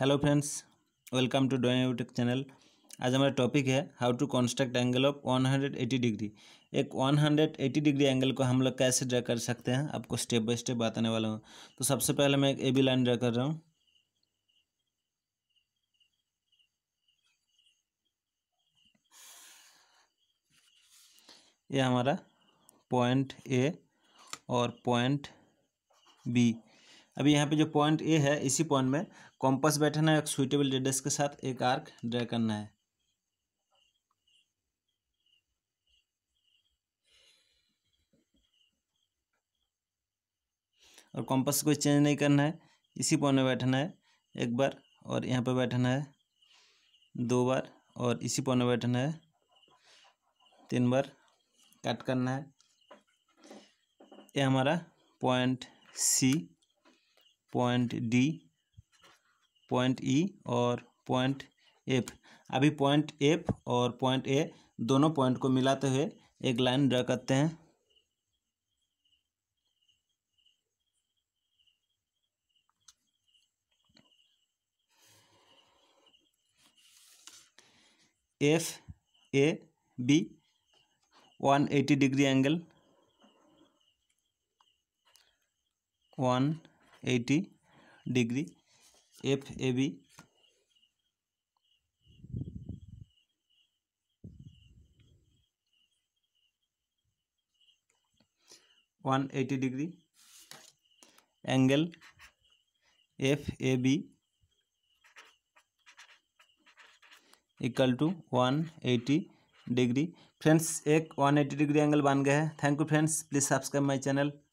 hello friends welcome to drawing YouTube channel आज हमारा topic है how to construct angle of 180 degree एक 180 degree angle को हम लोग कैसे ड्रा कर सकते हैं आपको स्टेप बाय स्टेप बताने वाला हूँ तो सबसे पहले मैं एक ए बी लाइन ड्रा कर रहा हूँ ये हमारा पॉइंट ए और पॉइंट बी अभी यहाँ पे जो पॉइंट ए है इसी पॉइंट में कॉम्पस बैठना है एक सुइटेबल रेडियस के साथ एक आर्क ड्रा करना है और कॉम्पस को चेंज नहीं करना है इसी पॉइंट में बैठना है एक बार और यहाँ पे बैठना है दो बार और इसी पॉइंट में बैठना है तीन बार कट करना है ये हमारा point C point D point E और पॉइंट एफ अभी पॉइंट एफ और पॉइंट ए दोनों पॉइंट को मिलाते हुए एक लाइन ड्रा करते हैं F A B one eighty degree angle one eighty degree F A B one eighty degree angle F A B equal to one eighty degree friends एक one eighty degree angle बन गया है thank you friends please subscribe my channel